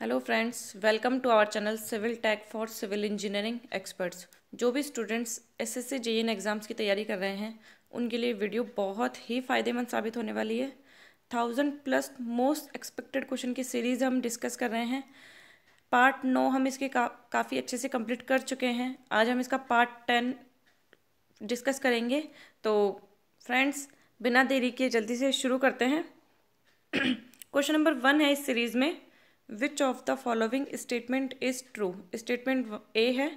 Hello friends welcome to our channel civil tag for civil engineering experts जो भी students S S C exams की तैयारी कर रहे हैं उनके लिए वीडियो बहुत ही फ़ायदेमंद साबित होने वाली है thousand plus most expected question की सीरीज़ हम डिस्कस कर रहे हैं पार्ट नौ हम इसके का, काफ़ी अच्छे से कम्प्लीट कर चुके हैं आज हम इसका पार्ट टेन डिस्कस करेंगे तो फ्रेंड्स बिना देरी के जल्दी से शुरू करते हैं क्वेश्चन नंबर वन है इस सीरीज़ में which of the following statement is true statement A है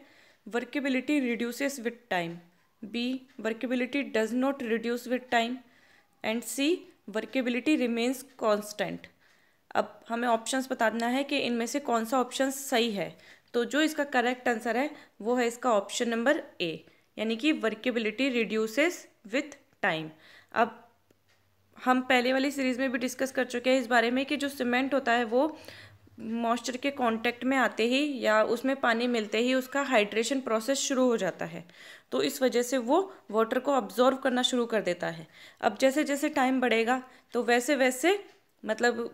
workability reduces with time B workability does not reduce with time and C workability remains constant अब हमें ऑप्शंस बताना है कि इनमें से कौन सा ऑप्शन सही है तो जो इसका करेक्ट आंसर है वो है इसका ऑप्शन नंबर ए यानी कि वर्केबिलिटी रिड्यूसेस विथ टाइम अब हम पहले वाली सीरीज़ में भी डिस्कस कर चुके हैं इस बारे में कि जो सीमेंट होता है वो मॉइस्चर के कांटेक्ट में आते ही या उसमें पानी मिलते ही उसका हाइड्रेशन प्रोसेस शुरू हो जाता है तो इस वजह से वो वाटर को अब्जॉर्व करना शुरू कर देता है अब जैसे जैसे टाइम बढ़ेगा तो वैसे वैसे मतलब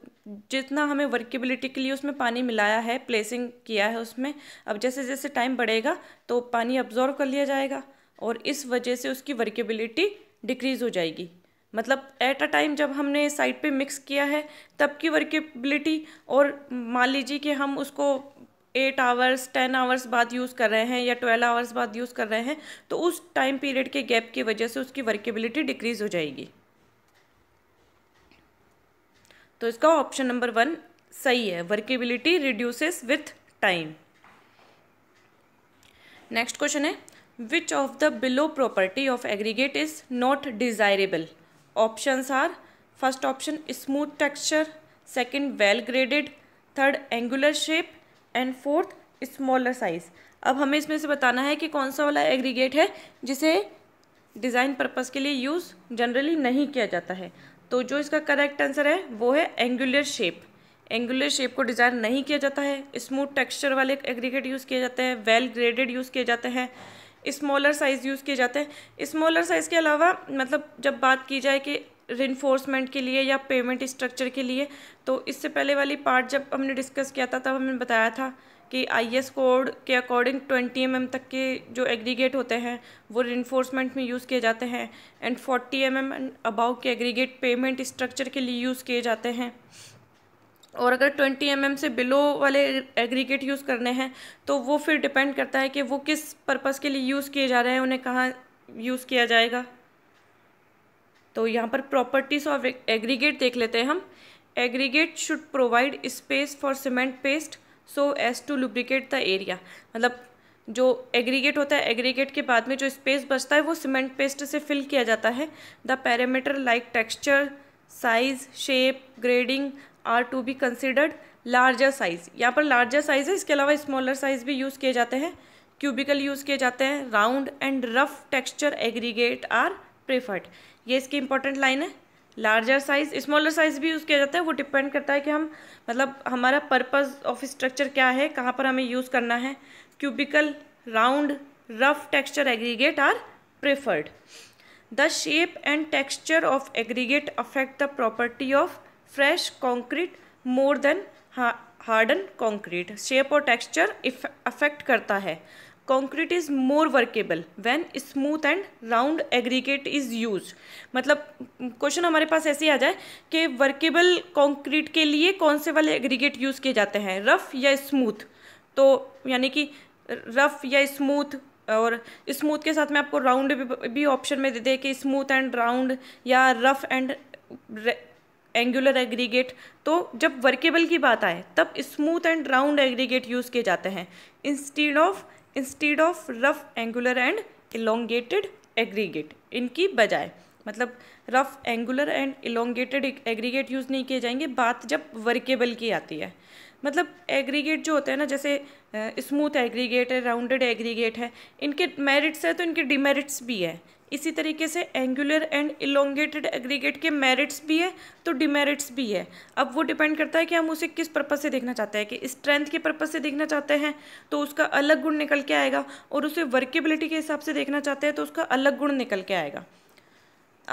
जितना हमें वर्केबिलिटी के लिए उसमें पानी मिलाया है प्लेसिंग किया है उसमें अब जैसे जैसे टाइम बढ़ेगा तो पानी अब्जॉर्व कर लिया जाएगा और इस वजह से उसकी वर्केबिलिटी डिक्रीज़ हो जाएगी मतलब एट अ टाइम जब हमने साइड पे मिक्स किया है तब की वर्केबिलिटी और मान लीजिए कि हम उसको एट आवर्स टेन आवर्स बाद यूज़ कर रहे हैं या ट्वेल्व आवर्स बाद यूज़ कर रहे हैं तो उस टाइम पीरियड के गैप की वजह से उसकी वर्केबिलिटी डिक्रीज़ हो जाएगी तो इसका ऑप्शन नंबर वन सही है workability reduces with time next question है which of the below property of aggregate is not desirable options are first option smooth texture second well graded third angular shape and fourth smaller size अब हमें इसमें से बताना है कि कौन सा वाला एग्रीगेट है जिसे डिज़ाइन पर्पज़ के लिए यूज़ जनरली नहीं किया जाता है तो जो इसका करेक्ट आंसर है वो है एंगुलर शेप एंगुलर शेप को डिज़ाइन नहीं किया जाता है स्मूथ टेक्सचर वाले एग्रीगेट यूज़ किए जाते हैं वेल ग्रेडेड यूज़ किए जाते हैं स्मॉलर साइज़ यूज़ किए जाते हैं स्मॉलर साइज़ के अलावा मतलब जब बात की जाए कि रिनफोर्समेंट के लिए या पेमेंट स्ट्रक्चर के लिए तो इससे पहले वाली पार्ट जब हमने डिस्कस किया था तब हमने बताया था कि आई एस कोड के अकॉर्डिंग 20 एम एम तक के जो एग्रीगेट होते हैं वो रिनफोर्समेंट में यूज़ किए जाते हैं and 40 M M and above के एग्रीगेट पेमेंट स्ट्रक्चर के लिए यूज़ किए जाते हैं और अगर 20 एम mm से बिलो वाले एग्रीगेट यूज़ करने हैं तो वो फिर डिपेंड करता है कि वो किस पर्पज़ के लिए यूज़ किए जा रहे हैं उन्हें कहाँ यूज़ किया जाएगा तो यहाँ पर प्रॉपर्टीज़ ऑफ एग्रीगेट देख लेते हैं हम aggregate should provide space for cement paste so as to lubricate the area मतलब जो एग्रीगेट होता है एग्रीगेट के बाद में जो स्पेस बचता है वो सीमेंट पेस्ट से फिल किया जाता है the parameter like texture size shape grading are to be considered larger size यहाँ पर लार्जर साइज़ है इसके अलावा स्मॉलर साइज़ भी यूज़ किए जाते हैं क्यूबिकल यूज़ किए जाते हैं round and rough texture aggregate are preferred ये इसकी इंपॉर्टेंट लाइन है लार्जर साइज़ स्मॉलर साइज़ भी यूज़ किया जाता है वो डिपेंड करता है कि हम मतलब हमारा पर्पज़ ऑफ स्ट्रक्चर क्या है कहाँ पर हमें यूज़ करना है cubical round rough texture aggregate are preferred the shape and texture of aggregate affect the property of fresh concrete more than harden concrete shape और टेक्स्चर अफेक्ट करता है concrete is more workable when smooth and round aggregate is use मतलब question हमारे पास ऐसे ही आ जाए कि workable concrete के लिए कौन से वाले एग्रीगेट यूज़ किए जाते हैं रफ या स्मूथ तो यानी कि रफ या स्मूथ और स्मूथ के साथ में आपको राउंड भी ऑप्शन में दे दें कि स्मूथ एंड राउंड या रफ एंड एंगुलर एग्रीगेट तो जब वर्केबल की बात आए तब smooth and round aggregate use किए जाते हैं instead of instead of rough angular and elongated aggregate इनकी बजाय मतलब rough angular and elongated aggregate use नहीं किए जाएंगे बात जब वर्केबल की आती है मतलब एग्रीगेट जो होते हैं ना जैसे स्मूथ एग्रीगेट है राउंडेड एग्रीगेट है इनके मेरिट्स है तो इनके डिमेरिट्स भी है इसी तरीके से एंगुलर एंड इलोंगेटेड एग्रीगेट के मेरिट्स भी है तो डिमेरिट्स भी है अब वो डिपेंड करता है कि हम उसे किस पर्पज़ से देखना चाहते हैं कि स्ट्रेंथ के पर्पज़ से देखना चाहते हैं तो उसका अलग गुण निकल के आएगा और उसे वर्केबिलिटी के हिसाब से देखना चाहते हैं तो उसका अलग गुण निकल के आएगा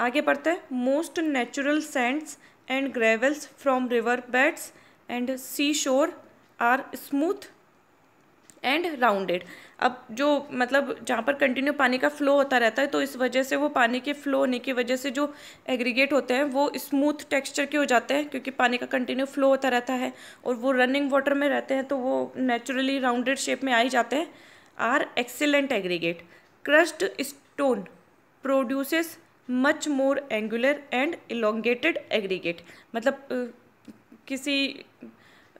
आगे पढ़ते हैं most natural sands and gravels from river beds and seashore are smooth and rounded अब जो मतलब जहाँ पर कंटिन्यू पानी का फ्लो होता रहता है तो इस वजह से वो पानी के फ्लो होने की वजह से जो एग्रीगेट होते हैं वो स्मूथ टेक्सचर के हो जाते हैं क्योंकि पानी का कंटिन्यू फ्लो होता रहता है और वो रनिंग वाटर में रहते हैं तो वो नेचुरली राउंडेड शेप में आ ही जाते हैं are excellent aggregate crushed stone produces much more angular and elongated aggregate मतलब किसी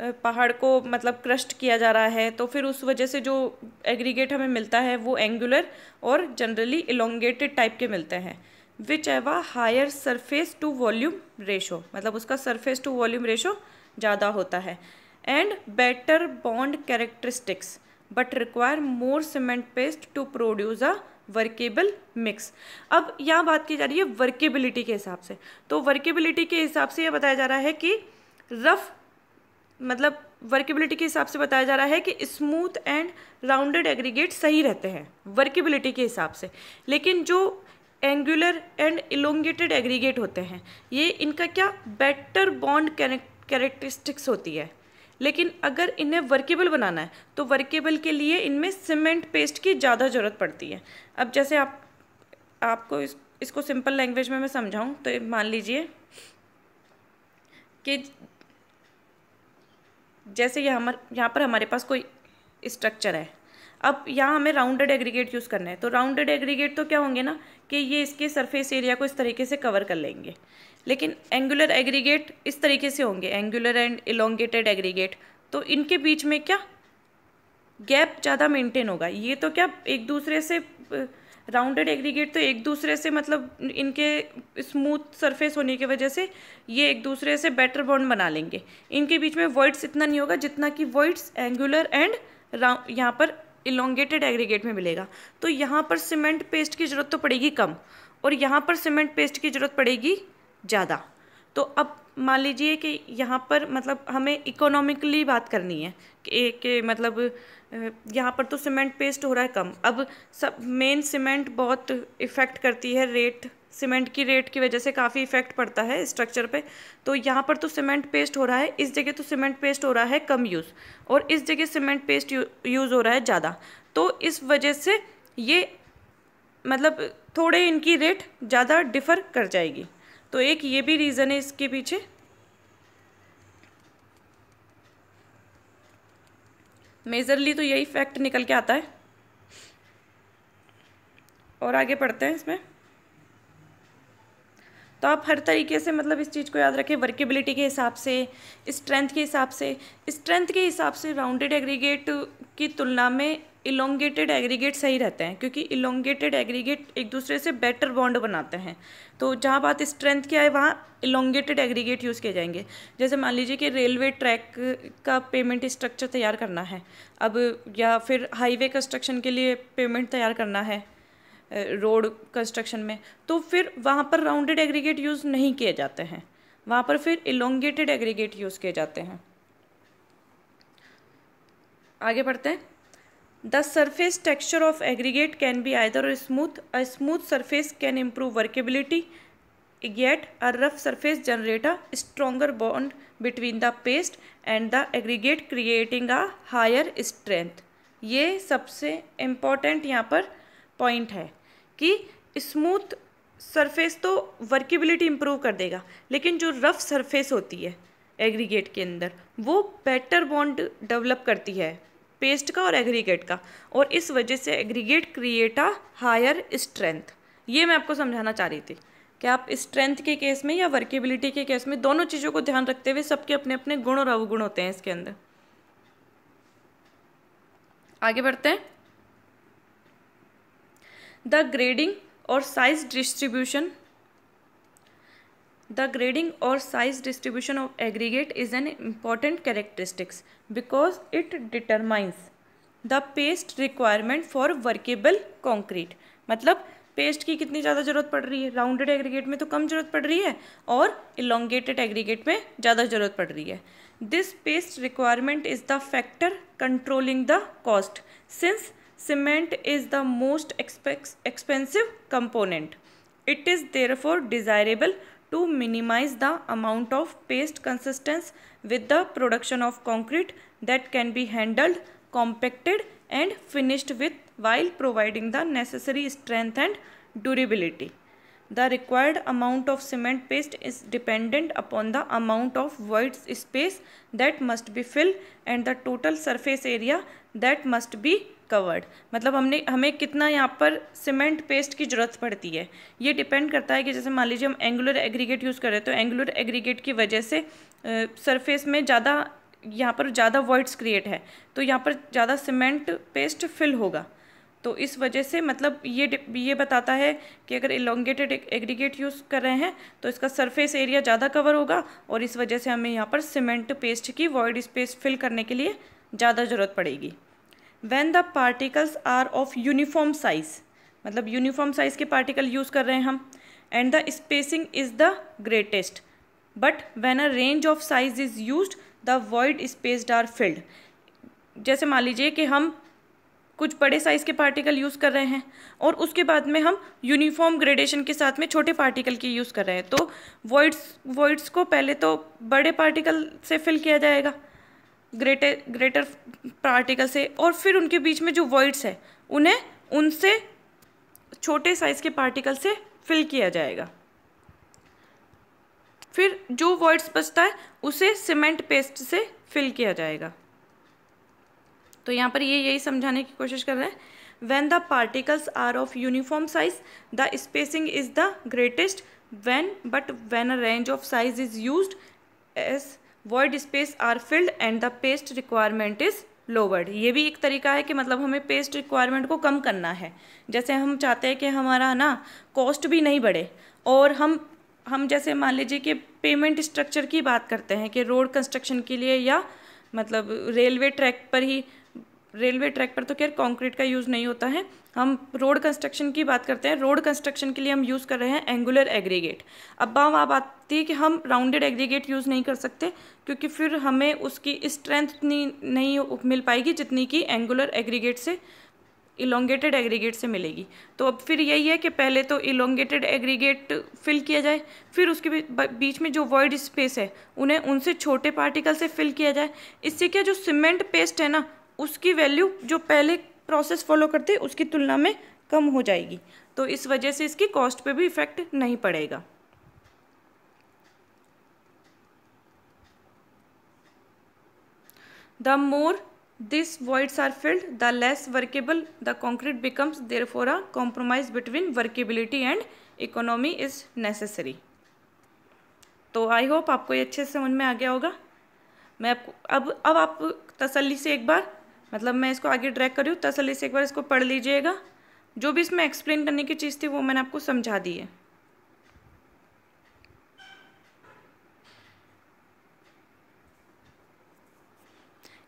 पहाड़ को मतलब क्रस्ट किया जा रहा है तो फिर उस वजह से जो एग्रीगेट हमें मिलता है वो एंगुलर और जनरली इलोंगेटेड टाइप के मिलते हैं which have a higher surface to volume ratio मतलब उसका सरफेस टू वॉल्यूम रेशो ज़्यादा होता है and better bond characteristics but require more cement paste to produce a workable mix अब यहाँ बात की जा रही है वर्केबिलिटी के हिसाब से तो वर्केबिलिटी के हिसाब से यह बताया जा रहा है कि रफ़ मतलब वर्केबिलिटी के हिसाब से बताया जा रहा है कि स्मूथ एंड राउंडेड एग्रीगेट सही रहते हैं वर्केबिलिटी के हिसाब से लेकिन जो एंगुलर एंड इलोंगेटेड एग्रीगेट होते हैं ये इनका क्या बेटर बॉन्ड कैरेक्टरिस्टिक्स होती है लेकिन अगर इन्हें वर्केबल बनाना है तो वर्केबल के लिए इनमें सीमेंट पेस्ट की ज़्यादा ज़रूरत पड़ती है अब जैसे आप आपको इस, इसको सिंपल लैंग्वेज में मैं समझाऊँ तो मान लीजिए कि जैसे यह हमार यहाँ पर हमारे पास कोई स्ट्रक्चर है अब यहाँ हमें राउंडेड एग्रीगेट यूज़ करना है तो राउंडेड एग्रीगेट तो क्या होंगे ना कि ये इसके सरफेस एरिया को इस तरीके से कवर कर लेंगे लेकिन एंगुलर एग्रीगेट इस तरीके से होंगे एंगुलर एंड इलोंगेटेड एग्रीगेट तो इनके बीच में क्या गैप ज़्यादा मेंटेन होगा ये तो क्या एक दूसरे से राउंडेड एग्रीगेट तो एक दूसरे से मतलब इनके स्मूथ सरफेस होने की वजह से ये एक दूसरे से बेटर बॉन्ड बना लेंगे इनके बीच में वर्ड्स इतना नहीं होगा जितना कि वर्ड्स एंगुलर एंड राउंड यहाँ पर इलोंगेटेड एग्रीगेट में मिलेगा तो यहाँ पर सीमेंट पेस्ट की ज़रूरत तो पड़ेगी कम और यहाँ पर सीमेंट पेस्ट की ज़रूरत पड़ेगी ज़्यादा तो अब मान लीजिए कि यहाँ पर मतलब हमें इकोनॉमिकली बात करनी है कि, कि मतलब यहाँ पर तो सीमेंट पेस्ट हो रहा है कम अब सब मेन सीमेंट बहुत इफ़ेक्ट करती है रेट सीमेंट की रेट की वजह से काफ़ी इफ़ेक्ट पड़ता है स्ट्रक्चर पे तो यहाँ पर तो सीमेंट पेस्ट हो रहा है इस जगह तो सीमेंट पेस्ट हो रहा है कम यूज़ और इस जगह सीमेंट पेस्ट यूज़ हो रहा है ज़्यादा तो इस वजह से ये मतलब थोड़े इनकी रेट ज़्यादा डिफ़र कर जाएगी तो एक ये भी रीज़न है इसके पीछे मेजरली तो यही फैक्ट निकल के आता है और आगे पढ़ते हैं इसमें तो आप हर तरीके से मतलब इस चीज़ को याद रखें वर्केबिलिटी के हिसाब से स्ट्रेंथ के हिसाब से स्ट्रेंथ के हिसाब से राउंडेड एग्रीगेट की तुलना में इलोंगेटेड एग्रीगेट सही रहते हैं क्योंकि इलोंगेटेड एग्रीगेट एक दूसरे से बेटर बॉन्ड बनाते हैं तो जहाँ बात स्ट्रेंथ की आए वहाँ इलोंगेटेड एग्रीगेट यूज़ किए जाएंगे जैसे मान लीजिए कि रेलवे ट्रैक का पेमेंट स्ट्रक्चर तैयार करना है अब या फिर हाईवे कंस्ट्रक्शन के लिए पेमेंट तैयार करना है रोड कंस्ट्रक्शन में तो फिर वहाँ पर राउंडेड एग्रीगेट यूज़ नहीं किए जाते हैं वहाँ पर फिर इलोंगेटेड एग्रीगेट यूज़ किए जाते हैं आगे बढ़ते हैं the surface texture of aggregate can be either smooth a smooth surface can improve workability yet a rough surface generate a stronger bond between the paste and the aggregate creating a higher strength ये सबसे important यहाँ पर point है कि smooth surface तो workability improve कर देगा लेकिन जो रफ सरफेस होती है एग्रीगेट के अंदर वो बेटर बॉन्ड डेवलप करती है पेस्ट का और एग्रीगेट का और इस वजह से aggregate create a higher strength ये मैं आपको समझाना चाह रही थी कि आप स्ट्रेंथ के केस में या वर्केबिलिटी के केस में दोनों चीज़ों को ध्यान रखते हुए सबके अपने अपने गुण और अवगुण होते हैं इसके अंदर आगे बढ़ते हैं द ग्रेडिंग और साइज डिस्ट्रीब्यूशन द ग्रेडिंग और size distribution of aggregate is an important characteristics because it determines the paste requirement for workable concrete मतलब पेस्ट की कितनी ज़्यादा ज़रूरत पड़ रही है राउंडेड एग्रीगेट में तो कम ज़रूरत पड़ रही है और इलोंगेटेड एग्रीगेट में ज़्यादा ज़रूरत पड़ रही है this paste requirement is the factor controlling the cost since cement is the most expensive component it is therefore desirable to minimize the amount of paste consistency with the production of concrete that can be handled, compacted and finished with while providing the necessary strength and durability. The required amount of cement paste is dependent upon the amount of void space that must be filled and the total surface area that must be covered मतलब हमने हमें कितना यहाँ पर cement paste की ज़रूरत पड़ती है ये डिपेंड करता है कि जैसे मान लीजिए हम एंगुलर एग्रीगेट यूज़ कर रहे हैं तो एंगुलर एग्रीगेट की वजह से सरफेस में ज़्यादा यहाँ पर ज़्यादा वर्ड्स क्रिएट है तो यहाँ पर ज़्यादा सीमेंट पेस्ट फिल होगा तो इस वजह से मतलब ये ये बताता है कि अगर इलोंगेटेड एग्रीगेट यूज़ कर रहे हैं तो इसका सरफेस एरिया ज़्यादा कवर होगा और इस वजह से हमें यहाँ पर सीमेंट पेस्ट की वॉइड स्पेस फिल करने के लिए ज़्यादा ज़रूरत पड़ेगी when the particles are of uniform size मतलब यूनिफॉर्म साइज के पार्टिकल यूज़ कर रहे हैं हम and the spacing is the greatest but when a range of size is use the void spaces are filled जैसे मान लीजिए कि हम कुछ बड़े साइज़ के पार्टिकल यूज़ कर रहे हैं और उसके बाद में हम यूनिफॉर्म ग्रेडेशन के साथ में छोटे पार्टिकल की यूज़ कर रहे हैं तो वॉइड्स वॉइड्स को पहले तो बड़े पार्टिकल से फिल किया जाएगा ग्रेटर ग्रेटर पार्टिकल से और फिर उनके बीच में जो वर्ड्स है उन्हें उनसे छोटे साइज़ के पार्टिकल से फिल किया जाएगा फिर जो वर्ड्स बचता है उसे सीमेंट पेस्ट से फिल किया जाएगा तो यहाँ पर ये यही समझाने की कोशिश कर रहे हैं when the particles are of uniform size the spacing is the greatest when but when a range of size is use as void space are filled and the paste requirement is lowered ये भी एक तरीका है कि मतलब हमें paste requirement को कम करना है जैसे हम चाहते हैं कि हमारा ना कॉस्ट भी नहीं बढ़े और हम हम जैसे मान लीजिए कि पेमेंट स्ट्रक्चर की बात करते हैं कि रोड कंस्ट्रक्शन के लिए या मतलब रेलवे ट्रैक पर ही रेलवे ट्रैक पर तो खैर कंक्रीट का यूज़ नहीं होता है हम रोड कंस्ट्रक्शन की बात करते हैं रोड कंस्ट्रक्शन के लिए हम यूज़ कर रहे हैं एंगुलर एग्रीगेट अब बाम आप आती है कि हम राउंडेड एग्रीगेट यूज़ नहीं कर सकते क्योंकि फिर हमें उसकी स्ट्रेंथ उतनी नहीं मिल पाएगी जितनी कि एंगुलर एग्रीगेट से इलोंगेटेड एग्रीगेट से मिलेगी तो अब फिर यही है कि पहले तो इलोंगेटेड एग्रीगेट फिल किया जाए फिर उसके बीच में जो वॉइड स्पेस है उन्हें उनसे छोटे पार्टिकल से फिल किया जाए इससे क्या जो सीमेंट पेस्ट है ना उसकी वैल्यू जो पहले प्रोसेस फॉलो करते उसकी तुलना में कम हो जाएगी तो इस वजह से इसकी कॉस्ट पे भी इफेक्ट नहीं पड़ेगा the more this voids are filled the less workable the concrete becomes therefore a compromise between workability and economy is necessary तो आई होप आपको ये अच्छे से समझ में आ गया होगा मैं आपको अब अब आप तसल्ली से एक बार मतलब मैं इसको आगे ट्रैक कर हूँ तसली से एक बार इसको पढ़ लीजिएगा जो भी इसमें एक्सप्लेन करने की चीज़ थी वो मैंने आपको समझा दी है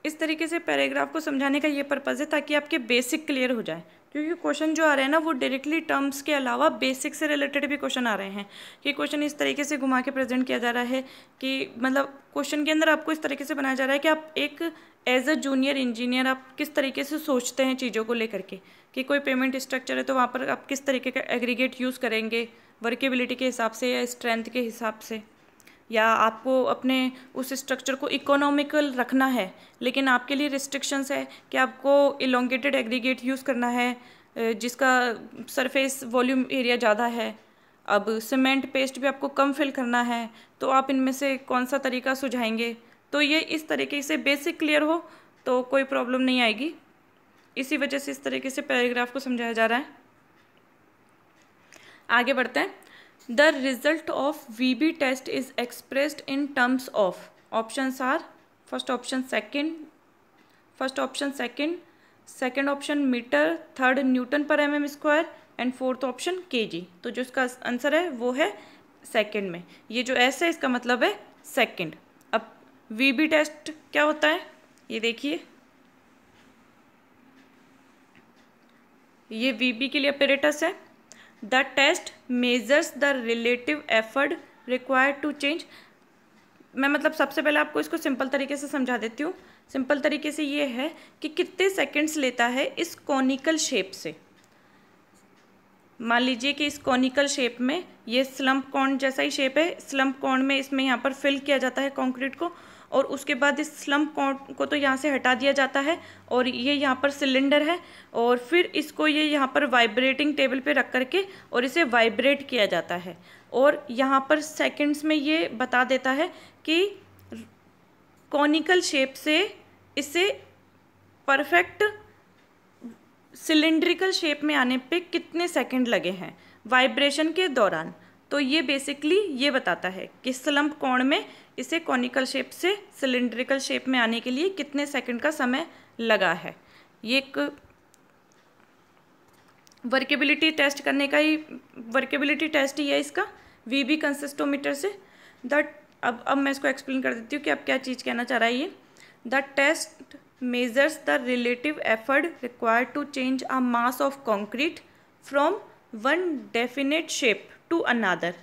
इस तरीके से पैराग्राफ को समझाने का ये पर्पज़ है ताकि आपके बेसिक क्लियर हो जाए क्योंकि क्वेश्चन जो आ रहे हैं ना वो डायरेक्टली टर्म्स के अलावा बेसिक से रिलेटेड भी क्वेश्चन आ रहे हैं कि क्वेश्चन इस तरीके से घुमा के प्रेजेंट किया जा रहा है कि मतलब क्वेश्चन के अंदर आपको इस तरीके से बनाया जा रहा है कि आप एक एज अ जूनियर इंजीनियर आप किस तरीके से सोचते हैं चीज़ों को लेकर के कि कोई पेमेंट स्ट्रक्चर है तो वहाँ पर आप किस तरीके का एग्रीगेट यूज़ करेंगे वर्केबिलिटी के हिसाब से या स्ट्रेंथ के हिसाब से या आपको अपने उस स्ट्रक्चर को इकोनॉमिकल रखना है लेकिन आपके लिए रिस्ट्रिक्शंस है कि आपको इलोंगेटेड एग्रीगेट यूज़ करना है जिसका सरफेस वॉल्यूम एरिया ज़्यादा है अब सीमेंट पेस्ट भी आपको कम फिल करना है तो आप इनमें से कौन सा तरीका सुझाएंगे तो ये इस तरीके से बेसिक क्लियर हो तो कोई प्रॉब्लम नहीं आएगी इसी वजह से इस तरीके से पैराग्राफ को समझाया जा रहा है आगे बढ़ते हैं the result of V B test is expressed in terms of option are first option second first option second second option meter third newton per M M square and fourth option K G तो जो इसका answer है वो है second में ये जो S है इसका मतलब है सेकेंड वीबी टेस्ट क्या होता है ये देखिए ये वीबी के लिए अपेरेटस है the test measures the relative effort required to change मैं मतलब सबसे पहले आपको इसको सिंपल तरीके से समझा देती हूँ सिंपल तरीके से ये है कि कितने सेकंड्स लेता है इस कॉनिकल शेप से मान लीजिए कि इस कॉनिकल शेप में ये स्लम्प कॉर्न जैसा ही शेप है स्लम्प कॉर्न में इसमें यहाँ पर फिल किया जाता है कॉन्क्रीट को और उसके बाद इस स्लम्प को तो यहाँ से हटा दिया जाता है और ये यहाँ पर सिलेंडर है और फिर इसको ये यहाँ पर वाइब्रेटिंग टेबल पे रख करके और इसे वाइब्रेट किया जाता है और यहाँ पर सेकंड्स में ये बता देता है कि कॉनिकल शेप से इसे परफेक्ट सिलेंड्रिकल शेप में आने पे कितने सेकंड लगे हैं वाइब्रेशन के दौरान तो ये बेसिकली ये बताता है कि स्लम्प कोण में इसे कॉनिकल शेप से सिलेंड्रिकल शेप में आने के लिए कितने सेकंड का समय लगा है ये एक वर्केबिलिटी टेस्ट करने का ही वर्केबिलिटी टेस्ट ही है इसका वी बी कंसिस्टोमीटर से द अब अब मैं इसको एक्सप्लेन कर देती हूँ कि अब क्या चीज़ कहना चाह रहा है ये the test measures the relative effort required to change a mass of concrete from one definite shape to another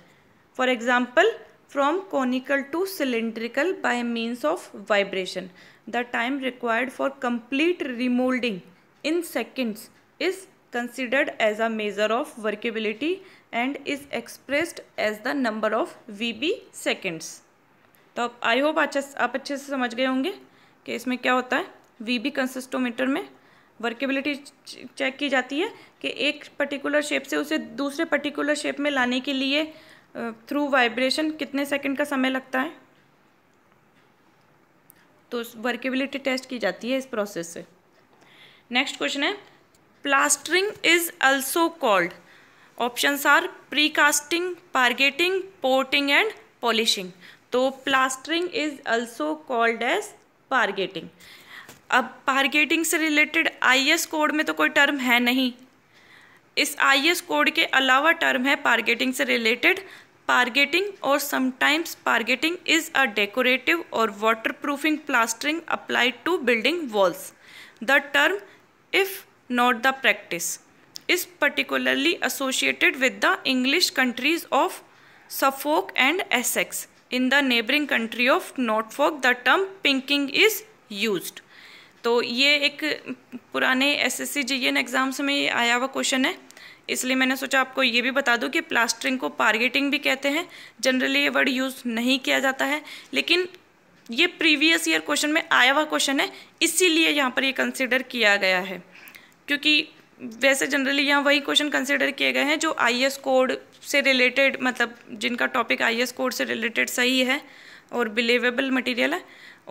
for example from conical to cylindrical by means of vibration. The time required for complete remolding in seconds is considered as a measure of workability and is expressed as the number of VB seconds. तो I hope अच्छा आप अच्छे से समझ गए होंगे कि इसमें क्या होता है वी बी कंसिस्टोमीटर में वर्केबिलिटी चेक की जाती है कि एक पर्टिकुलर शेप से उसे दूसरे पर्टिकुलर शेप में लाने के लिए थ्रू वाइब्रेशन कितने सेकंड का समय लगता है तो वर्केबिलिटी टेस्ट की जाती है इस प्रोसेस से नेक्स्ट क्वेश्चन है plastering is also called options are pre casting pargeting porting and polishing तो plastering is also called as pargeting अब पार्गेटिंग से रिलेटेड आईएस कोड में तो कोई टर्म है नहीं इस आईएस कोड के अलावा टर्म है पार्गेटिंग से रिलेटेड पारगेटिंग और sometimes pargeting is a decorative or waterproofing plastering applied to building walls the term if not the practice is particularly associated with the English countries of Suffolk and Essex in the neighbouring country of folk the term pinking is use तो ये एक पुराने S S C G N exams में आया हुआ question है इसलिए मैंने सोचा आपको ये भी बता दूं कि प्लास्टरिंग को पारगेटिंग भी कहते हैं जनरली ये वर्ड यूज़ नहीं किया जाता है लेकिन ये प्रीवियस ईयर क्वेश्चन में आया हुआ क्वेश्चन है इसीलिए यहाँ पर ये कंसिडर किया गया है क्योंकि वैसे जनरली यहाँ वही क्वेश्चन कंसिडर किए गए हैं जो आई कोड से रिलेटेड मतलब जिनका टॉपिक आई कोड से रिलेटेड सही है और बिलीवेबल मटेरियल है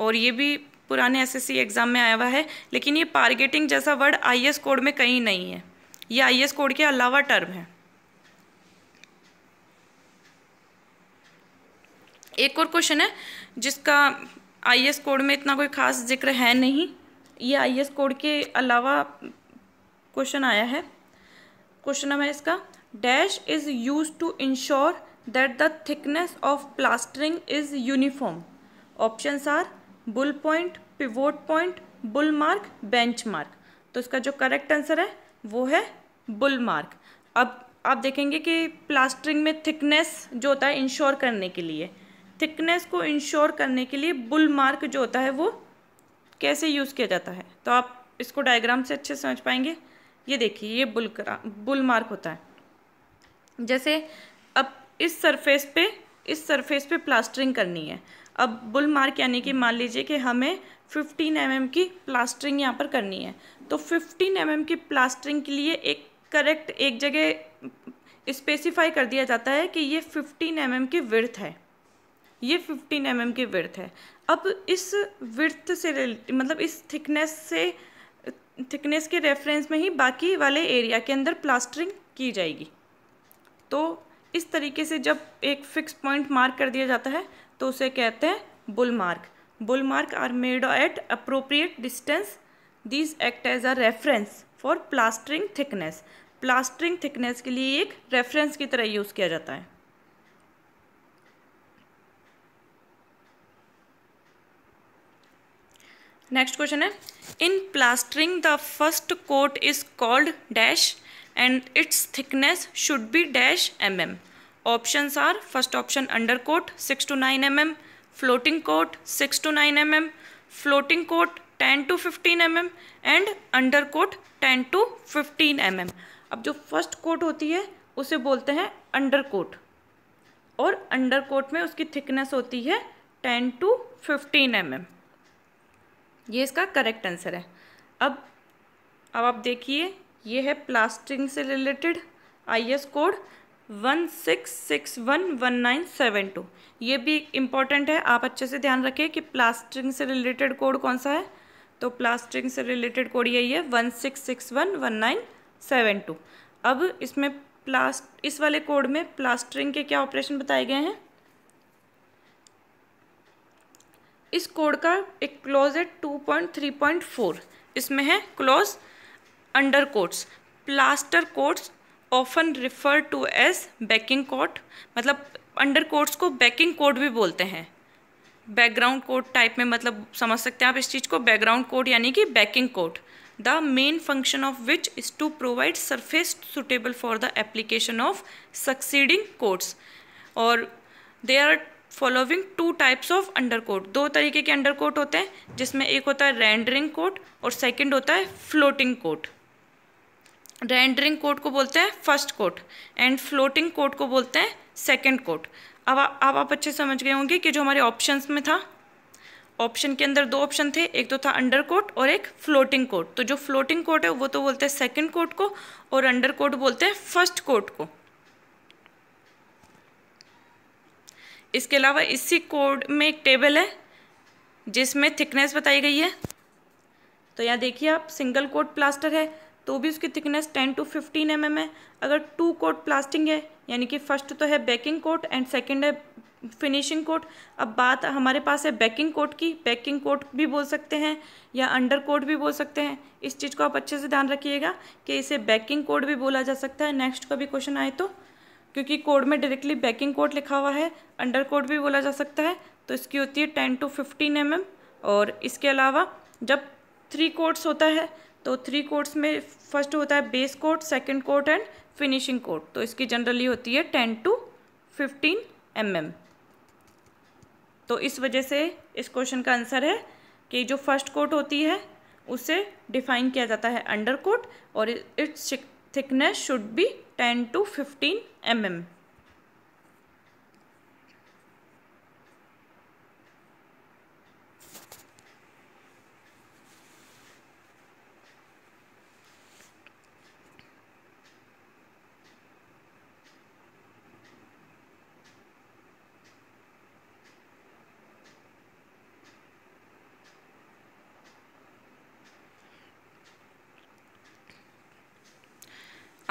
और ये भी पुराने एसएससी एग्ज़ाम में आया हुआ है लेकिन ये पारगेटिंग जैसा वर्ड आईएएस कोड में कहीं नहीं है ये आई कोड के अलावा टर्म है एक और क्वेश्चन है जिसका आई कोड में इतना कोई खास जिक्र है नहीं ये आई कोड के अलावा क्वेश्चन आया है क्वेश्चन नंबर इसका dash is use to ensure that the thickness of plastering is uniform options are bull point pivot point bull mark bench mark तो इसका जो करेक्ट आंसर है वो है बुल मार्क अब आप देखेंगे कि प्लास्टरिंग में थिकनेस जो होता है इंश्योर करने के लिए थिकनेस को इंश्योर करने के लिए बुल मार्क जो होता है वो कैसे यूज़ किया जाता है तो आप इसको डायग्राम से अच्छे समझ पाएंगे ये देखिए ये बुल बुल मार्क होता है जैसे अब इस सरफेस पे इस सरफेस पे प्लास्टरिंग करनी है अब बुल मार्क यानी कि मान लीजिए कि हमें 15 एम mm की प्लास्टरिंग यहाँ पर करनी है तो 15 एम mm की प्लास्टरिंग के लिए एक करेक्ट एक जगह स्पेसिफाई कर दिया जाता है कि ये फिफ्टीन एम एम की विर्थ है ये फिफ्टीन एम एम की विर्थ है अब इस विर्थ से मतलब इस थिकनेस से थिकनेस के रेफरेंस में ही बाकी वाले एरिया के अंदर प्लास्टरिंग की जाएगी तो इस तरीके से जब एक फिक्स पॉइंट मार्क कर दिया जाता है तो उसे कहते हैं bull mark bull mark are made at appropriate distance this act as a reference for plastering thickness plastering thickness के लिए एक रेफरेंस की तरह यूज़ किया जाता है नेक्स्ट क्वेश्चन है in plastering the first coat is called dash and its thickness should be dash M M options are first option under coat six to nine M M floating coat six to nine M M floating coat ten to fifteen M M and under coat ten to fifteen M M अब जो first coat होती है उसे बोलते हैं under coat और under coat में उसकी थिकनेस होती है ten to fifteen M M ये इसका करेक्ट आंसर है अब अब आप देखिए ये है प्लास्टिंग से related I S code one six six one one nine seven two ये भी इम्पॉर्टेंट है आप अच्छे से ध्यान रखें कि प्लास्टिक से रिलेटेड कोड कौन सा है तो प्लास्टिक से रिलेटेड कोड यही है one six six one one nine seven two अब इसमें प्लास्ट इस वाले कोड में प्लास्टरिंग के क्या ऑपरेशन बताए गए हैं इस कोड का एक क्लॉज है two point three point four इसमें है clause under coats plaster coats often refer to as backing coat मतलब अंडर कोट्स को बैकिंग कोड भी बोलते हैं बैकग्राउंड कोड टाइप में मतलब समझ सकते हैं आप इस चीज़ को बैकग्राउंड कोड यानी कि backing code the main function of which is to provide surface suitable for the application of succeeding coats और they are following two types of under coat दो तरीके के अंडर कोट होते हैं जिसमें एक होता है रेंडरिंग कोट और सेकेंड होता है फ्लोटिंग कोट रेंडरिंग कोट को बोलते हैं first coat and floating coat को बोलते हैं सेकेंड कोट अब अब आप अच्छे समझ गए होंगे कि जो हमारे ऑप्शंस में था ऑप्शन के अंदर दो ऑप्शन थे एक तो था अंडर कोट और एक फ्लोटिंग कोट तो जो फ्लोटिंग कोट है वो तो बोलते हैं सेकंड कोट को और अंडर कोट बोलते हैं फर्स्ट कोट को इसके अलावा इसी कोड में एक टेबल है जिसमें थिकनेस बताई गई है तो यहाँ देखिए आप सिंगल कोट प्लास्टर है तो भी उसकी thickness ten to fifteen M M है अगर टू कोट प्लास्टिंग है यानी कि फर्स्ट तो है बैकिंग कोट एंड सेकेंड है फिनिशिंग कोट अब बात हमारे पास है बैकिंग कोट की बैकिंग कोट भी बोल सकते हैं या अंडर कोट भी बोल सकते हैं इस चीज़ को आप अच्छे से ध्यान रखिएगा कि इसे बैकिंग कोट भी बोला जा सकता है नेक्स्ट कभी क्वेश्चन आए तो क्योंकि कोड में डायरेक्टली बैकिंग कोट लिखा हुआ है अंडर कोट भी बोला जा सकता है तो इसकी होती है टेन टू फिफ्टीन एम और इसके अलावा जब थ्री कोट्स होता है तो थ्री कोट्स में फर्स्ट होता है base coat second coat and finishing coat तो इसकी जनरली होती है टेन टू फिफ्टीन एम तो इस वजह से इस क्वेश्चन का आंसर है कि जो फर्स्ट कोट होती है उसे डिफाइन किया जाता है अंडर कोट और its thickness should be ten to fifteen M M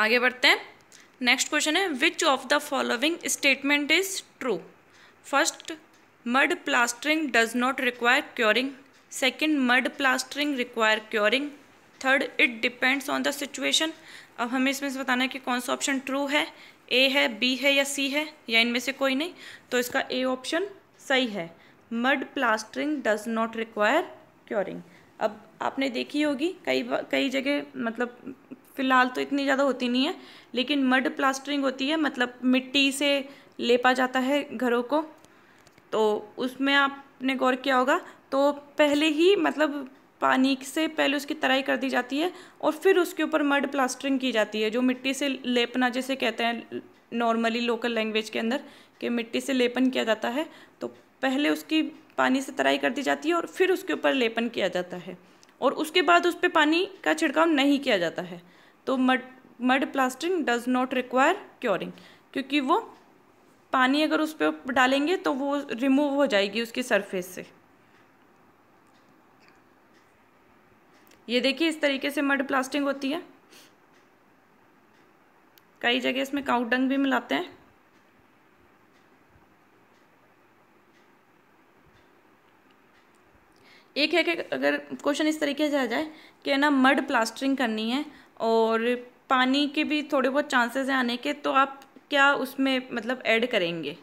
आगे बढ़ते हैं नेक्स्ट क्वेश्चन है which of the following statement is true first mud plastering does not require curing second mud plastering require curing third it depends on the situation अब हमें इसमें से बताना है कि कौन सा ऑप्शन ट्रू है ए है बी है या सी है या इनमें से कोई नहीं तो इसका ए ऑप्शन सही है mud plastering does not require curing अब आपने देखी होगी कई कई जगह मतलब फ़िलहाल तो इतनी ज़्यादा होती नहीं है लेकिन मड प्लास्टरिंग होती है मतलब मिट्टी से लेपा जाता है घरों को तो उसमें आपने गौर किया होगा तो पहले ही मतलब पानी से पहले उसकी तराई कर दी जाती है और फिर उसके ऊपर मड प्लास्टरिंग की जाती है जो मिट्टी से लेपना जैसे कहते हैं नॉर्मली लोकल लैंग्वेज के अंदर कि मिट्टी से लेपन किया जाता है तो पहले उसकी पानी से तराई कर दी जाती है और फिर उसके ऊपर लेपन किया जाता है और उसके बाद उस पर पानी का छिड़काव नहीं किया जाता है तो mud mud plastering does not require curing क्योंकि वो पानी अगर उस पर डालेंगे तो वो रिमूव हो जाएगी उसकी सरफेस से ये देखिए इस तरीके से मड प्लास्टिंग होती है कई जगह इसमें काउडंग भी मिलाते हैं एक है कि अगर क्वेश्चन इस तरीके से आ जाए कि है ना मड प्लास्टरिंग करनी है और पानी के भी थोड़े बहुत चांसेस हैं आने के तो आप क्या उसमें मतलब ऐड करेंगे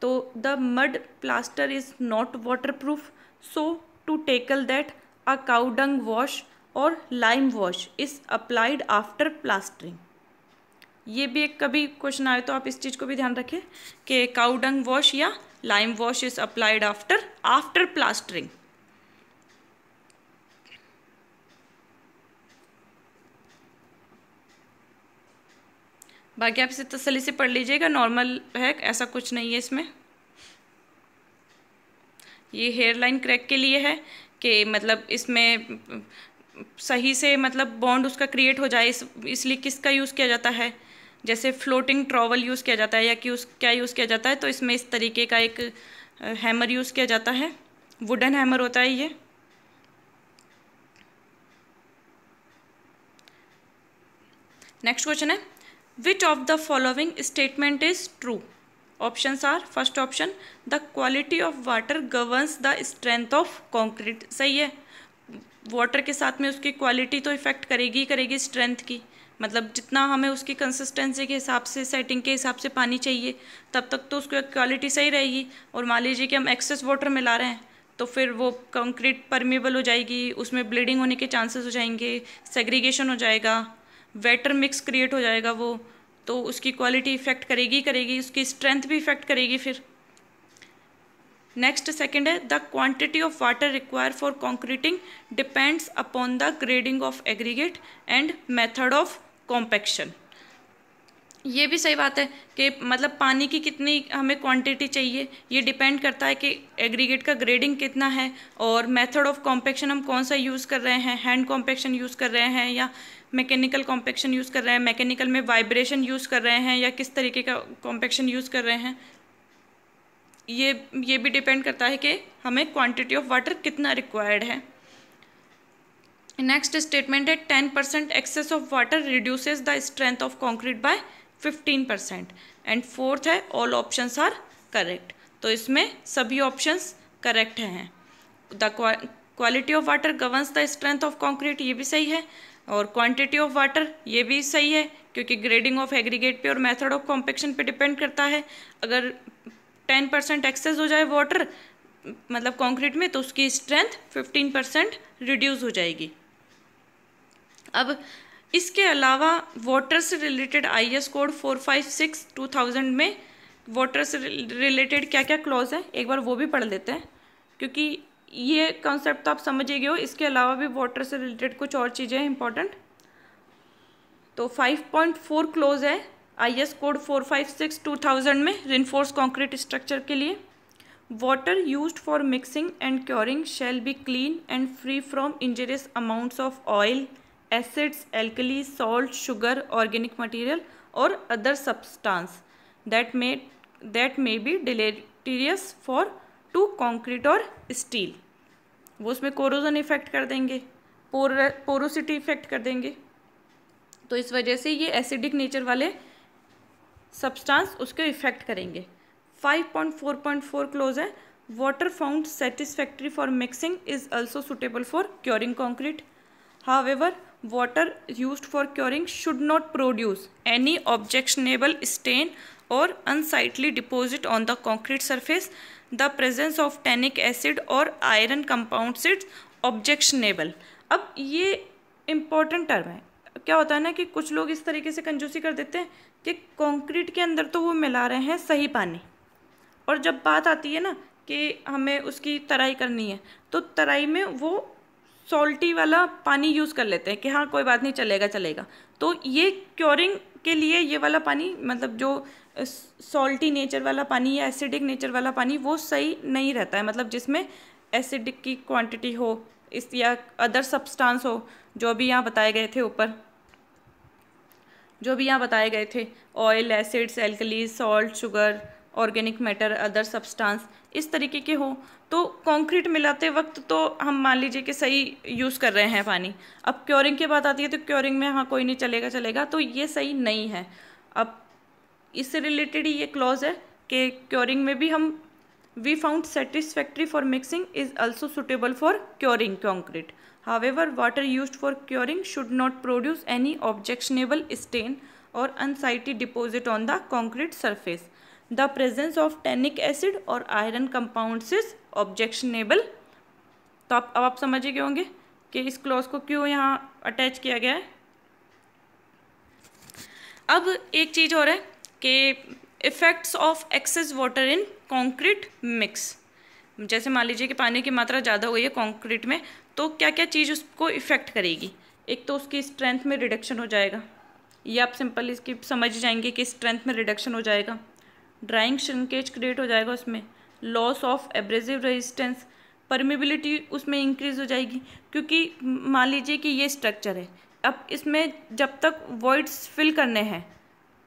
तो the mud plaster is not waterproof so to tackle that a cowdung wash or lime wash is applied after plastering ये भी एक कभी क्वेश्चन आए तो आप इस चीज़ को भी ध्यान रखें कि काउडंग वॉश या lime wash is applied after after plastering बाकी आप इसे तसली से पढ़ लीजिएगा नॉर्मल है ऐसा कुछ नहीं है इसमें ये हेयर लाइन क्रैक के लिए है कि मतलब इसमें सही से मतलब बॉन्ड उसका क्रिएट हो जाए इस इसलिए किसका यूज़ किया जाता है जैसे फ्लोटिंग ट्रॉवल यूज़ किया जाता है या कि उस क्या यूज़ किया जाता है तो इसमें इस तरीके का एक हैमर यूज़ किया जाता है वुडन हैमर होता है ये नेक्स्ट क्वेश्चन है which of the following statement is true options are first option the quality of water governs the strength of concrete सही है वाटर के साथ में उसकी क्वालिटी तो इफेक्ट करेगी ही करेगी स्ट्रेंथ की मतलब जितना हमें उसकी कंसिस्टेंसी के हिसाब से सेटिंग के हिसाब से पानी चाहिए तब तक तो उसकी क्वालिटी सही रहेगी और मान लीजिए कि हम एक्सेस वाटर मिला रहे हैं तो फिर वो कंक्रीट परमेबल हो जाएगी उसमें ब्लीडिंग होने के चांसेस हो जाएंगे सेग्रीगेशन हो जाएगा वेटर मिक्स क्रिएट हो जाएगा वो तो उसकी क्वालिटी इफ़ेक्ट करेगी करेगी उसकी स्ट्रेंथ भी इफ़ेक्ट करेगी फिर नेक्स्ट सेकंड है the quantity of water require for concreting depends upon the grading of aggregate and method of compaction ये भी सही बात है कि मतलब पानी की कितनी हमें क्वांटिटी चाहिए ये डिपेंड करता है कि एग्रीगेट का ग्रेडिंग कितना है और मेथड ऑफ कॉम्पेक्शन हम कौन सा यूज़ कर रहे हैं हैंड कॉम्पेक्शन यूज़ कर रहे हैं या मैकेनिकल कॉम्पेक्शन यूज़ कर रहे हैं मैकेनिकल में वाइब्रेशन यूज़ कर रहे हैं या किस तरीके का कॉम्पेक्शन यूज़ कर रहे हैं ये ये भी डिपेंड करता है कि हमें क्वांटिटी ऑफ वाटर कितना रिक्वायर्ड है नेक्स्ट स्टेटमेंट है ten percent excess of water reduces the strength of concrete by fifteen percent and fourth है ऑल ऑप्शन आर करेक्ट तो इसमें सभी ऑप्शंस करेक्ट हैं the quality of water governs the strength of concrete ये भी सही है और क्वांटिटी ऑफ वाटर ये भी सही है क्योंकि ग्रेडिंग ऑफ एग्रीगेट पे और मेथड ऑफ कॉम्पेक्शन पे डिपेंड करता है अगर टेन परसेंट एक्सेस हो जाए वाटर मतलब कंक्रीट में तो उसकी स्ट्रेंथ फिफ्टीन परसेंट रिड्यूज़ हो जाएगी अब इसके अलावा वाटर से related I S code four five six two thousand में वाटर से रिलेटेड क्या क्या क्लॉज है एक बार वो भी पढ़ लेते हैं क्योंकि ये कॉन्सेप्ट तो आप समझ ही गए हो इसके अलावा भी वाटर से रिलेटेड कुछ और चीज़ें इंपॉर्टेंट तो 5.4 क्लोज है आईएस कोड 456 2000 में रिनफोर्स कंक्रीट स्ट्रक्चर के लिए water used for mixing and curing shall be clean and free from injurious amounts of oil acids alkali salt sugar organic material or other substance that may that may be deleterious for to concrete or steel वो उसमें corrosion effect कर देंगे पोर porosity effect कर देंगे तो इस वजह से ये एसिडिक नेचर वाले सब्सटेंस उसके इफेक्ट करेंगे 5.4.4 क्लोज है water found satisfactory for mixing is also suitable for curing concrete however water use for curing should not produce any objectionable stain or unsightly deposit on the concrete surface the presence of tannic acid or iron compound its objectionable अब ये important term है क्या होता है ना कि कुछ लोग इस तरीके से कंजूसी कर देते हैं कि कंक्रीट के अंदर तो वो मिला रहे हैं सही पानी और जब बात आती है ना कि हमें उसकी तराई करनी है तो तराई में वो सॉल्टी वाला पानी यूज़ कर लेते हैं कि हाँ कोई बात नहीं चलेगा चलेगा तो ये क्योरिंग के लिए ये वाला पानी मतलब जो सॉल्टी नेचर वाला पानी या एसिडिक नेचर वाला पानी वो सही नहीं रहता है मतलब जिसमें एसिडिक की क्वांटिटी हो इस या अदर सब्सटेंस हो जो भी यहाँ बताए गए थे ऊपर जो भी यहाँ बताए गए थे oil acids alkalies salt sugar organic matter other substance इस तरीके के हो तो कंक्रीट मिलाते वक्त तो हम मान लीजिए कि सही यूज़ कर रहे हैं पानी अब क्योरिंग की बात आती है तो क्योरिंग में हाँ कोई नहीं चलेगा चलेगा तो ये सही नहीं है अब इससे रिलेटेड ही ये क्लॉज है कि क्योरिंग में भी हम we found satisfactory for mixing is also suitable for curing concrete however water use for curing should not produce any objectionable stain or unsightly deposit on the concrete surface the presence of tannic acid or iron compound is objectionable तो आप अब आप समझ गए होंगे कि इस clause को क्यों यहाँ अटैच किया गया है अब एक चीज़ और है के effects of excess water in concrete mix जैसे मान लीजिए कि पानी की मात्रा ज़्यादा हो गई है कॉन्क्रीट में तो क्या क्या चीज़ उसको इफ़ेक्ट करेगी एक तो उसकी स्ट्रेंथ में रिडक्शन हो जाएगा ये आप सिंपल इसकी समझ जाएंगे कि स्ट्रेंथ में रिडक्शन हो जाएगा ड्राइंग श्रिंकेज क्रिएट हो जाएगा उसमें loss of abrasive resistance permeability उसमें इंक्रीज हो जाएगी क्योंकि मान लीजिए कि ये स्ट्रक्चर है अब इसमें जब तक वॉइड्स फिल करने हैं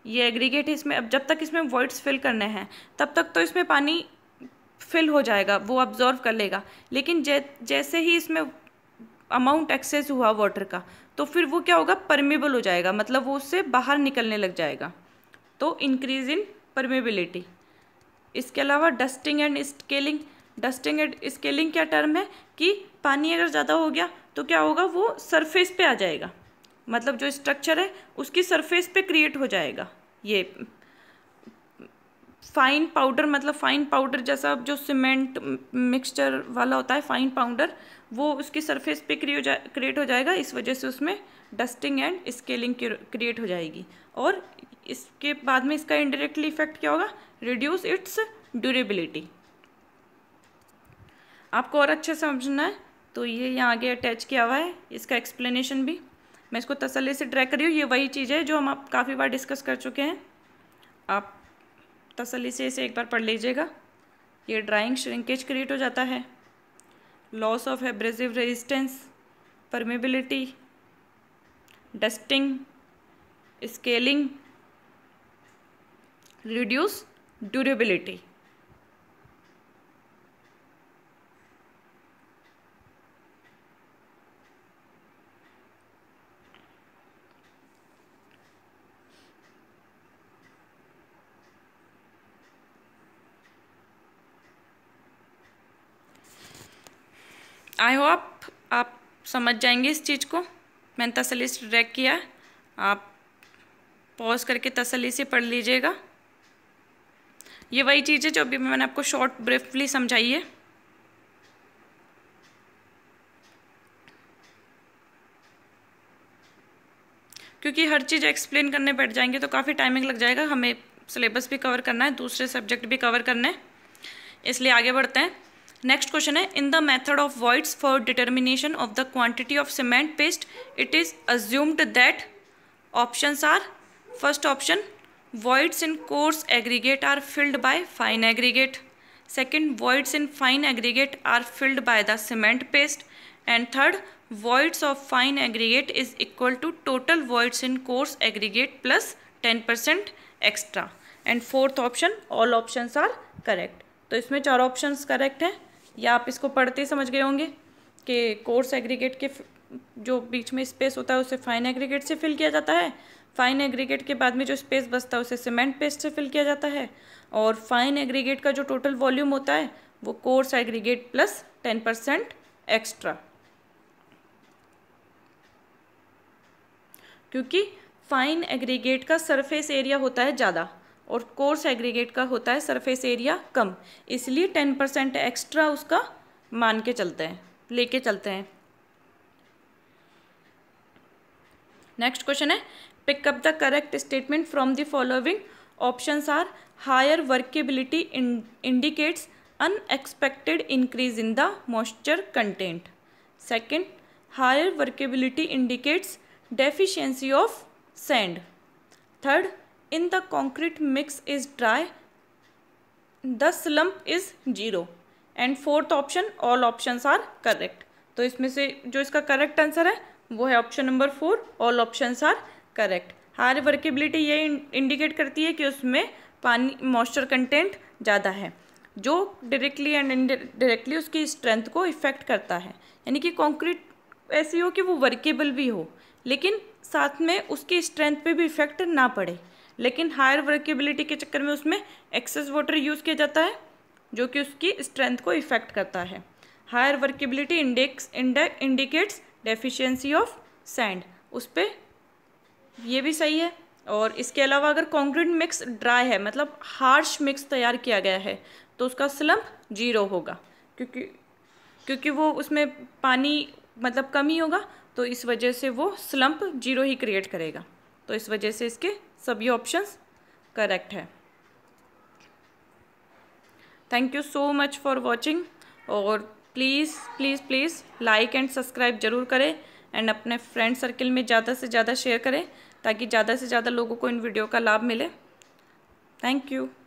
ये एग्रीगेट इसमें अब जब तक इसमें वॉइड्स फिल करने हैं तब तक तो इसमें पानी फिल हो जाएगा वो ऑब्जॉर्व कर लेगा लेकिन जै, जैसे ही इसमें अमाउंट एक्सेस हुआ वाटर का तो फिर वो क्या होगा परमेबल हो जाएगा मतलब वो उससे बाहर निकलने लग जाएगा तो इंक्रीज इन परमेबिलिटी इसके अलावा dusting and scaling dusting and scaling क्या टर्म है कि पानी अगर ज़्यादा हो गया तो क्या होगा वो सरफेस पे आ जाएगा मतलब जो स्ट्रक्चर है उसकी सरफेस पे क्रिएट हो जाएगा ये फाइन पाउडर मतलब फाइन पाउडर जैसा जो सीमेंट मिक्सचर वाला होता है फाइन पाउडर वो उसकी सरफेस पे क्रिएट हो जा क्रिएट हो जाएगा इस वजह से उसमें डस्टिंग एंड स्केलिंग क्रिएट हो जाएगी और इसके बाद में इसका इनडायरेक्टली इफेक्ट क्या होगा रिड्यूस इट्स ड्यूरेबिलिटी आपको और अच्छे समझना है तो ये यहाँ आगे अटैच किया हुआ है इसका एक्सप्लेनेशन भी मैं इसको तसल्ली से ड्रैक कर रही हूँ ये वही चीज़ है जो हम आप काफ़ी बार डिस्कस कर चुके हैं आप तसल्ली से इसे एक बार पढ़ लीजिएगा ये ड्राइंग श्रिंकेज क्रिएट हो जाता है loss of abrasive resistance permeability dusting scaling reduce durability I hope आप समझ जाएंगे इस चीज़ को मैंने तसली से ड्रैग किया आप पॉज करके तसली से पढ़ लीजिएगा ये वही चीज़ है जो अभी मैंने आपको शॉर्ट ब्रीफली समझाई है क्योंकि हर चीज़ एक्सप्लेन करने बैठ जाएंगे तो काफ़ी टाइमिंग लग जाएगा हमें सिलेबस भी कवर करना है दूसरे सब्जेक्ट भी कवर करने हैं इसलिए आगे बढ़ते हैं नेक्स्ट क्वेश्चन है in the method of voids for determination of the quantity of cement paste it is assumed that options are first option voids in coarse aggregate are filled by fine aggregate second voids in fine aggregate are filled by the cement paste and third voids of fine aggregate is equal to total voids in coarse aggregate plus ten percent extra and fourth option all option are correct तो इसमें चार option correct हैं या आप इसको पढ़ते समझ गए होंगे कि कोर्स एग्रीगेट के जो बीच में स्पेस होता है उसे फाइन एग्रीगेट से फिल किया जाता है फाइन एग्रीगेट के बाद में जो स्पेस बचता है उसे सीमेंट पेस्ट से फिल किया जाता है और फाइन एग्रीगेट का जो टोटल वॉल्यूम होता है वो coarse aggregate plus ten percent extra क्योंकि फाइन एग्रीगेट का सरफेस एरिया होता है ज़्यादा और कोर्स एग्रीगेट का होता है सरफेस एरिया कम इसलिए टेन परसेंट एक्स्ट्रा उसका मान के चलते हैं लेके चलते हैं नेक्स्ट क्वेश्चन है pick up the correct statement from the following options are higher workability indicates unexpected increase in the moisture content second higher workability indicates deficiency of sand third in the concrete mix is dry the slump is zero and fourth option all option are correct तो इसमें से जो इसका correct answer है वो है option number four all option are correct higher workability ये indicate करती है कि उसमें पानी मॉइस्चर कंटेंट ज़्यादा है जो डायरेक्टली एंड इनडायरेक्टली उसकी स्ट्रेंथ को इफेक्ट करता है यानी कि कॉन्क्रीट ऐसी हो कि वो वर्केबल भी हो लेकिन साथ में उसकी स्ट्रेंथ पे भी इफेक्ट ना पड़े लेकिन हायर वर्केबिलिटी के चक्कर में उसमें एक्सेस वाटर यूज़ किया जाता है जो कि उसकी स्ट्रेंथ को इफेक्ट करता है higher workability index indicates deficiency of sand उस पर ये भी सही है और इसके अलावा अगर कॉन्क्रीट मिक्स ड्राई है मतलब हार्श मिक्स तैयार किया गया है तो उसका स्लम्प जीरो होगा क्योंकि क्योंकि वो उसमें पानी मतलब कम ही होगा तो इस वजह से वो स्लम्प जीरो ही क्रिएट करेगा तो इस वजह से इसके सभी ऑप्शन करेक्ट है thank you so much for watching और please please please like and subscribe जरूर करें एंड अपने फ्रेंड सर्किल में ज़्यादा से ज़्यादा शेयर करें ताकि ज़्यादा से ज़्यादा लोगों को इन वीडियो का लाभ मिले थैंक यू